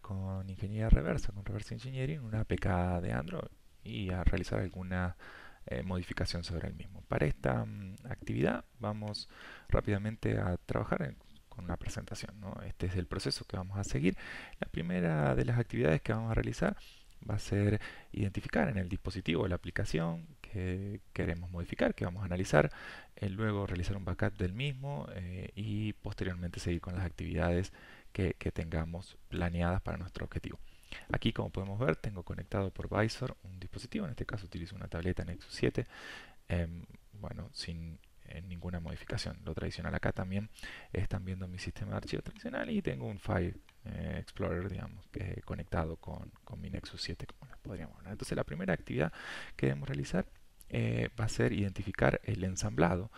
con ingeniería reversa, con reverse engineering, una APK de Android y a realizar alguna eh, modificación sobre el mismo. Para esta mm, actividad vamos rápidamente a trabajar con una presentación. Este es el proceso que vamos a seguir. La primera de las actividades que vamos a realizar va a ser identificar en el dispositivo la aplicación que queremos modificar, que vamos a analizar, eh, luego realizar un backup del mismo eh, y posteriormente seguir con las actividades que, tengamos planeadas para nuestro objetivo. Aquí como podemos ver tengo conectado por Visor un dispositivo, en este caso utilizo una tableta Nexus 7, em, bueno, sin eh, ninguna modificación. Lo tradicional acá también están viendo mi sistema de archivo tradicional y tengo un File eh, Explorer, digamos, conectado con, con, mi Nexus 7, como podríamos ver. Entonces la primera actividad que debemos realizar eh, va a ser identificar el ensamblado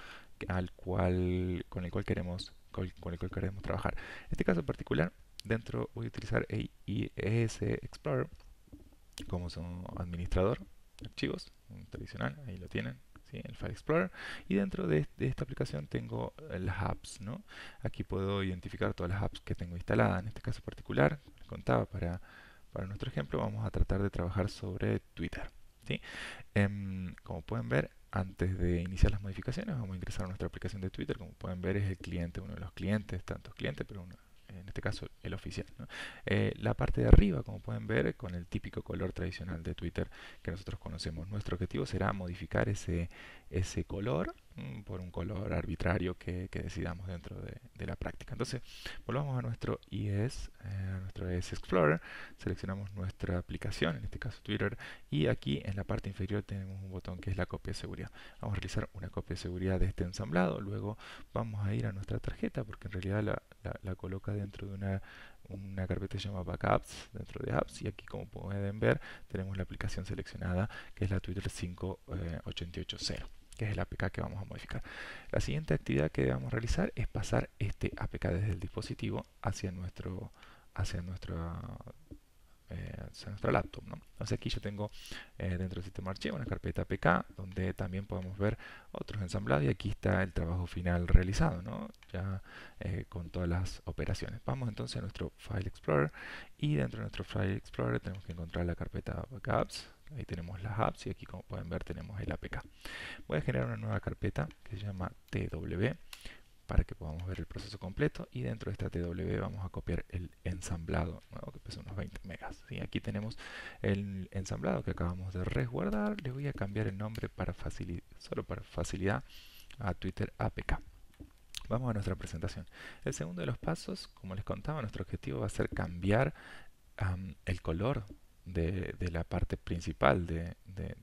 al cual, con el cual queremos con, el cual queremos trabajar. En este caso particular, dentro voy a utilizar IIS Explorer como su administrador archivos, tradicional, ahí lo tienen, el File Explorer. Y dentro de, esta aplicación tengo las apps. ¿no? Aquí puedo identificar todas las apps que tengo instaladas. En este caso particular, les contaba para, nuestro ejemplo, vamos a tratar de trabajar sobre Twitter. Em, como pueden ver, antes de iniciar las modificaciones vamos a ingresar a nuestra aplicación de Twitter. Como pueden ver es el cliente, uno de los clientes, tantos clientes, pero en este caso el oficial. Eh, la parte de arriba, como pueden ver, con el típico color tradicional de Twitter que nosotros conocemos. Nuestro objetivo será modificar ese, ese color Mm, por un color arbitrario que, decidamos dentro de, la práctica. Entonces, volvamos a nuestro ES eh, a nuestro ES Explorer, seleccionamos nuestra aplicación, en este caso Twitter, y aquí en la parte inferior tenemos un botón que es la copia de seguridad. Vamos a realizar una copia de seguridad de este ensamblado, luego vamos a ir a nuestra tarjeta, porque en realidad la, coloca dentro de una una carpeta llamada Backups dentro de Apps y aquí como pueden ver tenemos la aplicación seleccionada que es la Twitter 5880 que es el APK que vamos a modificar. La siguiente actividad que debemos realizar es pasar este APK desde el dispositivo hacia nuestro hacia nuestra, eh, laptop. Entonces aquí yo tengo eh, dentro del sistema archivo una carpeta APK donde también podemos ver otros ensamblados y aquí está el trabajo final realizado, ya eh, con todas las operaciones. Vamos entonces a nuestro File Explorer y dentro de nuestro File Explorer tenemos que encontrar la carpeta Backups Ahí tenemos las apps y aquí como pueden ver tenemos el APK. Voy a generar una nueva carpeta que se llama TW para que podamos ver el proceso completo y dentro de esta TW vamos a copiar el ensamblado nuevo que pesa unos 20 megas. Aquí tenemos el ensamblado que acabamos de resguardar. Le voy a cambiar el nombre para solo para facilidad a Twitter APK. Vamos a nuestra presentación. El segundo de los pasos, como les contaba, nuestro objetivo va a ser cambiar el color de, la parte principal de,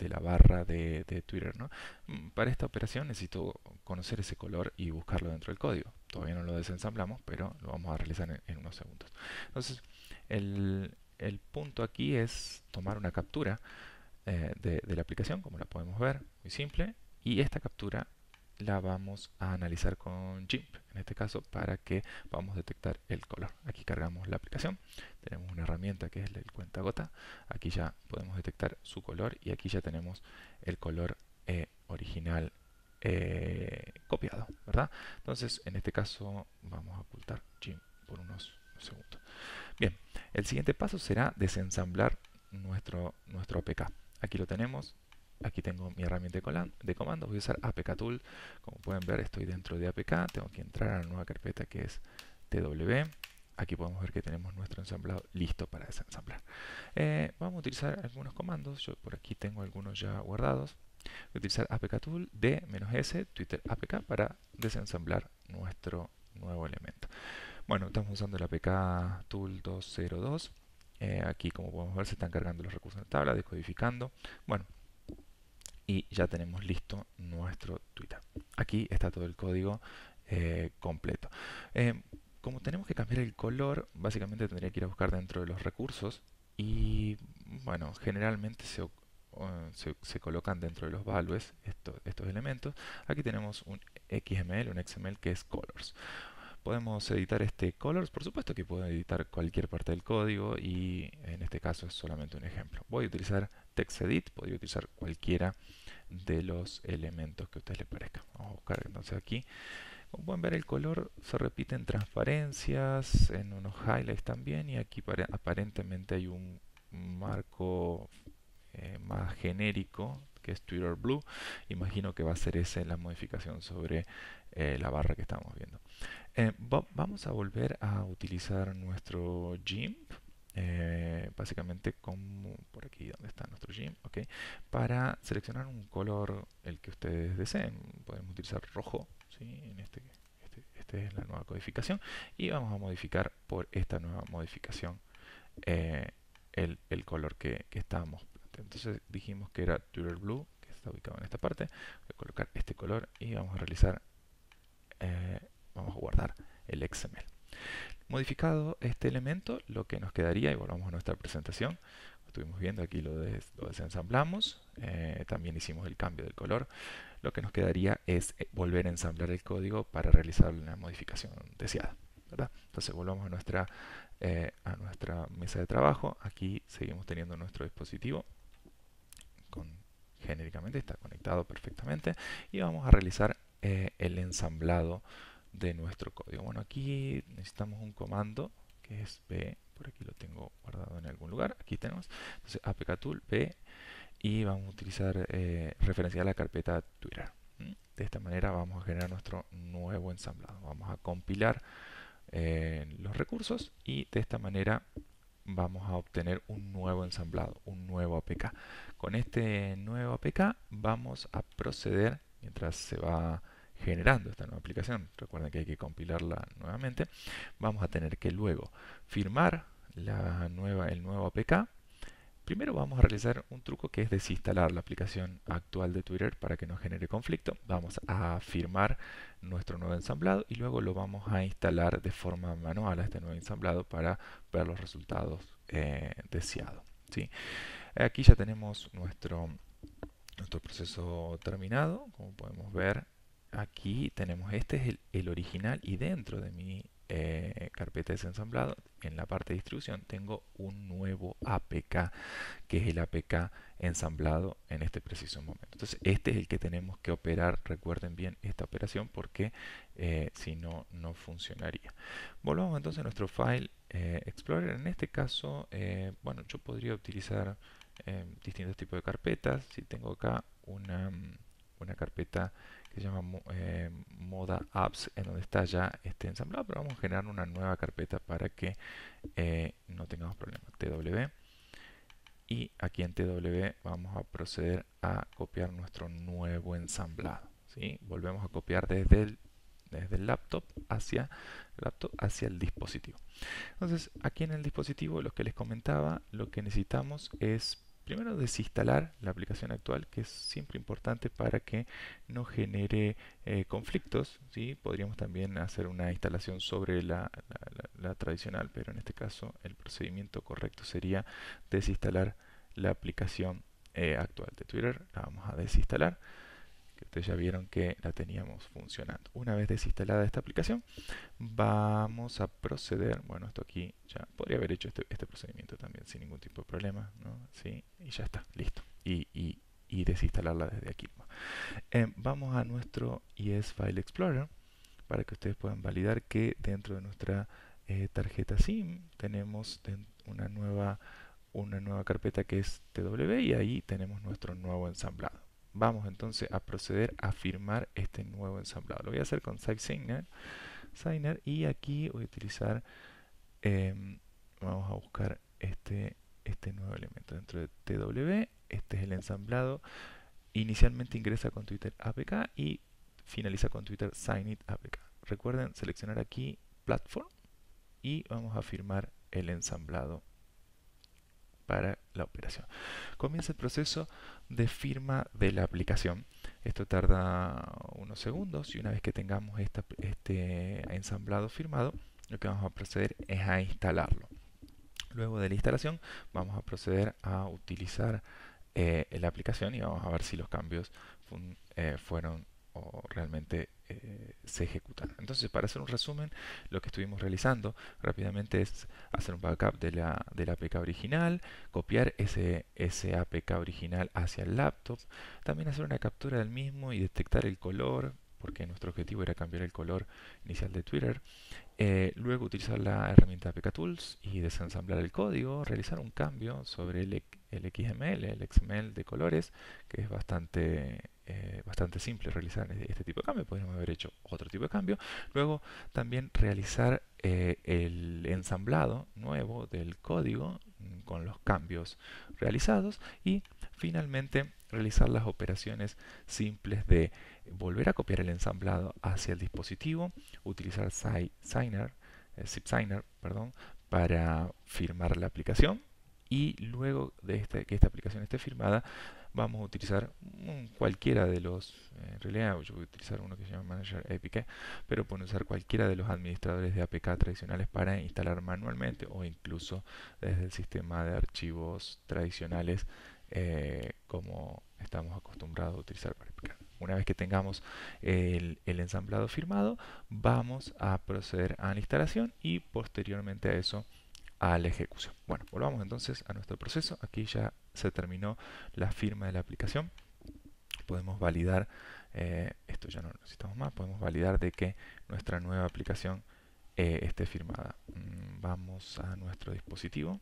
la barra de, Twitter. ¿no? Mm, para esta operación necesito conocer ese color y buscarlo dentro del código. Todavía no lo desensamblamos, pero lo vamos a realizar en, unos segundos. Entonces, el, punto aquí es tomar una captura eh, de la aplicación, como la podemos ver, muy simple, y esta captura la vamos a analizar con GIMP, en este caso para que vamos a detectar el color. Aquí cargamos la aplicación, tenemos una herramienta que es el cuenta gota, aquí ya podemos detectar su color y aquí ya tenemos el color eh, original eh, copiado, ¿verdad? Entonces, en este caso vamos a ocultar GIMP por unos segundos. Bien, el siguiente paso será desensamblar nuestro, nuestro APK. Aquí lo tenemos, Aquí tengo mi herramienta de comando, voy a usar APK Tool. Como pueden ver, estoy dentro de APK, tengo que entrar a la nueva carpeta que es TW. Aquí podemos ver que tenemos nuestro ensamblado listo para desensamblar. Eh, vamos a utilizar algunos comandos, yo por aquí tengo algunos ya guardados. Voy a utilizar APK Tool D-S, Twitter APK, para desensamblar nuestro nuevo elemento. Bueno, estamos usando el APK Tool 202. Eh, aquí, como podemos ver, se están cargando los recursos de la tabla, descodificando. Bueno, y ya tenemos listo nuestro Twitter. Aquí está todo el código eh, completo. Eh, como tenemos que cambiar el color, básicamente tendría que ir a buscar dentro de los recursos y bueno, generalmente se, se, colocan dentro de los values estos elementos. Aquí tenemos un XML, un XML que es colors. Podemos editar este color, por supuesto que puedo editar cualquier parte del código y en este caso es solamente un ejemplo. Voy a utilizar TextEdit, podría utilizar cualquiera de los elementos que a ustedes les parezca. Vamos a buscar entonces aquí. Como pueden ver el color se repite en transparencias, en unos highlights también y aquí aparentemente hay un marco eh, más genérico que es Twitter Blue. Imagino que va a ser esa la modificación sobre eh, la barra que estamos viendo. Eh, vamos a volver a utilizar nuestro GIMP. Eh, básicamente como por aquí donde está nuestro GIMP okay, para seleccionar un color el que ustedes deseen podemos utilizar rojo este, esta este es la nueva codificación y vamos a modificar por esta nueva modificación el, color que, estábamos estamos entonces dijimos que era Twitter Blue, que está ubicado en esta parte. Voy a colocar este color y vamos a realizar, eh, vamos a guardar el XML. Modificado este elemento, lo que nos quedaría, y volvamos a nuestra presentación, estuvimos viendo, aquí lo, desensamblamos, eh, también hicimos el cambio del color, lo que nos quedaría es eh, volver a ensamblar el código para realizar la modificación deseada. Entonces volvamos a nuestra, a nuestra mesa de trabajo, aquí seguimos teniendo nuestro dispositivo, genéricamente está conectado perfectamente y vamos a realizar eh, el ensamblado de nuestro código. Bueno, aquí necesitamos un comando que es b, por aquí lo tengo guardado en algún lugar, aquí tenemos, entonces apktool b y vamos a utilizar eh, referencia a la carpeta Twitter. De esta manera vamos a generar nuestro nuevo ensamblado. Vamos a compilar eh, los recursos y de esta manera vamos a obtener un nuevo ensamblado, un nuevo APK. Con este nuevo APK vamos a proceder, mientras se va generando esta nueva aplicación, recuerden que hay que compilarla nuevamente, vamos a tener que luego firmar la nueva, el nuevo APK Primero vamos a realizar un truco que es desinstalar la aplicación actual de Twitter para que no genere conflicto. Vamos a firmar nuestro nuevo ensamblado y luego lo vamos a instalar de forma manual a este nuevo ensamblado para ver los resultados eh, deseados. ¿sí? Aquí ya tenemos nuestro, nuestro proceso terminado. Como podemos ver, aquí tenemos, este es el, el original y dentro de mi carpeta eh, carpeta ensamblado, en la parte de distribución tengo un nuevo APK, que es el APK ensamblado en este preciso momento. Entonces este es el que tenemos que operar, recuerden bien esta operación porque eh, si no, no funcionaría. Volvamos entonces a nuestro File eh, Explorer. En este caso, bueno, yo podría utilizar distintos tipos de carpetas. Si tengo acá una, mm, una carpeta que se llama eh, Moda Apps, en donde está ya este ensamblado, pero vamos a generar una nueva carpeta para que eh, no tengamos problemas. TW. Y aquí en TW vamos a proceder a copiar nuestro nuevo ensamblado. ¿sí? Volvemos a copiar desde el desde el laptop hacia, laptop hacia el dispositivo. Entonces, aquí en el dispositivo, los que les comentaba, lo que necesitamos es primero desinstalar la aplicación actual, que es siempre importante para que no genere eh, conflictos. Podríamos también hacer una instalación sobre la, tradicional, pero en este caso el procedimiento correcto sería desinstalar la aplicación eh, actual de Twitter. La vamos a desinstalar ustedes ya vieron que la teníamos funcionando. Una vez desinstalada esta aplicación, vamos a proceder, bueno, esto aquí ya podría haber hecho este, este procedimiento también sin ningún tipo de problema, ¿Sí? Y ya está, listo. Y, y, y desinstalarla desde aquí. Eh, vamos a nuestro ES File Explorer para que ustedes puedan validar que dentro de nuestra eh, tarjeta SIM tenemos una nueva una nueva carpeta que es TW y ahí tenemos nuestro nuevo ensamblado vamos entonces a proceder a firmar este nuevo ensamblado. Lo voy a hacer con SiteSigner Signer, y aquí voy a utilizar, em, vamos a buscar este, este nuevo elemento dentro de TW. Este es el ensamblado. Inicialmente ingresa con Twitter APK y finaliza con Twitter Signit APK. Recuerden seleccionar aquí Platform y vamos a firmar el ensamblado para la operación. Comienza el proceso de firma de la aplicación. Esto tarda unos segundos y una vez que tengamos este ensamblado firmado, lo que vamos a proceder es a instalarlo. Luego de la instalación vamos a proceder a utilizar eh, la aplicación y vamos a ver si los cambios eh, fueron o realmente eh, se ejecutan. Entonces, para hacer un resumen, lo que estuvimos realizando rápidamente es hacer un backup de la, de APK original, copiar ese, ese, APK original hacia el laptop, también hacer una captura del mismo y detectar el color, porque nuestro objetivo era cambiar el color inicial de Twitter. Eh, luego utilizar la herramienta APK Tools y desensamblar el código, realizar un cambio sobre el e-, el XML, el XML de colores, que es bastante, eh, bastante simple realizar este, este tipo de cambio. Podríamos haber hecho otro tipo de cambio. Luego también realizar eh, el ensamblado nuevo del código mm, con los cambios realizados y finalmente realizar las operaciones simples de volver a copiar el ensamblado hacia el dispositivo, utilizar eh, signer, perdón, para firmar la aplicación y luego de este, que esta aplicación esté firmada vamos a utilizar cualquiera de los eh, en realidad yo voy a utilizar uno que se llama Manager Epic pero pueden usar cualquiera de los administradores de APK tradicionales para instalar manualmente o incluso desde el sistema de archivos tradicionales eh, como estamos acostumbrados a utilizar para APK una vez que tengamos el, el, ensamblado firmado vamos a proceder a la instalación y posteriormente a eso a la ejecución. Bueno, volvamos entonces a nuestro proceso. Aquí ya se terminó la firma de la aplicación. Podemos validar, eh, esto ya no necesitamos más, podemos validar de que nuestra nueva aplicación eh, esté firmada. Mm, vamos a nuestro dispositivo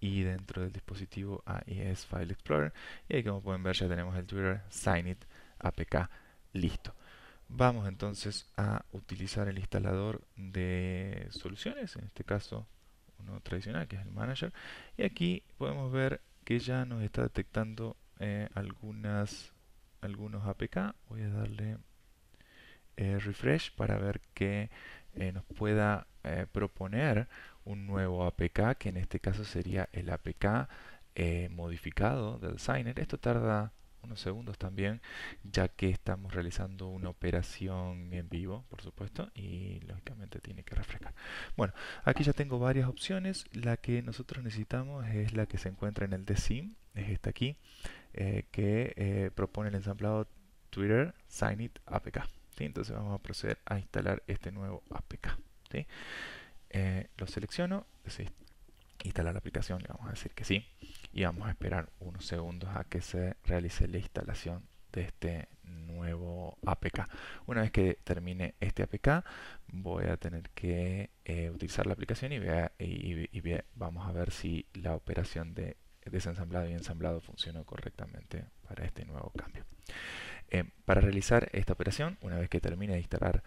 y dentro del dispositivo es File Explorer y ahí como pueden ver ya tenemos el Twitter Sign It APK listo. Vamos entonces a utilizar el instalador de soluciones, en este caso uno tradicional que es el manager. Y aquí podemos ver que ya nos está detectando eh, algunas, algunos APK. Voy a darle eh, refresh para ver que eh, nos pueda proponer un nuevo APK, que en este caso sería el APK modificado del Signer. Esto tarda unos segundos también, ya que estamos realizando una operación en vivo, por supuesto, y lógicamente tiene que refrescar. Bueno, aquí ya tengo varias opciones. La que nosotros necesitamos es la que se encuentra en el de es esta aquí, eh, que eh, propone el ensamblado Twitter Sign It APK. Entonces vamos a proceder a instalar este nuevo APK. ¿sí? Eh, lo selecciono, instalar la aplicación, le vamos a decir que sí y vamos a esperar unos segundos a que se realice la instalación de este nuevo APK. Una vez que termine este APK voy a tener que eh, utilizar la aplicación y, vea, y, vamos a ver si la operación de desensamblado y ensamblado funcionó correctamente para este nuevo cambio. Eh, para realizar esta operación, una vez que termine de instalar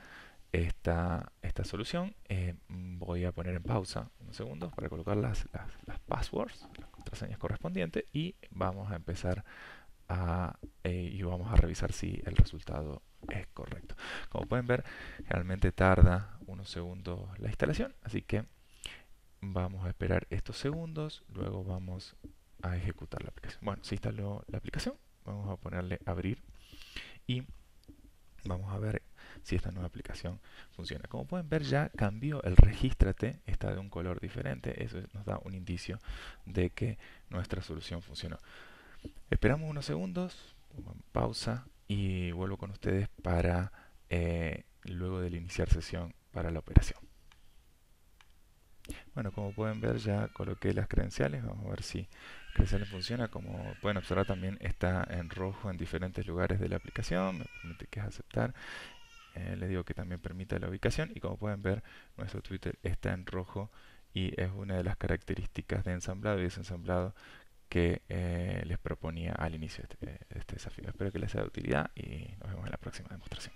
esta, esta solución. Eh, voy a poner en pausa unos segundos para colocar las, las, passwords, las contraseñas correspondientes y vamos a empezar a, eh, y vamos a revisar si el resultado es correcto. Como pueden ver, realmente tarda unos segundos la instalación, así que vamos a esperar estos segundos, luego vamos a ejecutar la aplicación. Bueno, se instaló la aplicación, vamos a ponerle abrir y vamos a ver si esta nueva aplicación funciona. Como pueden ver ya cambió el regístrate, está de un color diferente, eso nos da un indicio de que nuestra solución funcionó. Esperamos unos segundos, pausa y vuelvo con ustedes para eh, luego del iniciar sesión para la operación. Bueno, como pueden ver ya coloqué las credenciales, vamos a ver si credenciales funciona. Como pueden observar también está en rojo en diferentes lugares de la aplicación, me permite que es aceptar. Eh, les digo que también permite la ubicación y como pueden ver nuestro Twitter está en rojo y es una de las características de ensamblado y desensamblado que eh, les proponía al inicio este, eh, de este desafío. Espero que les sea de utilidad y nos vemos en la próxima demostración.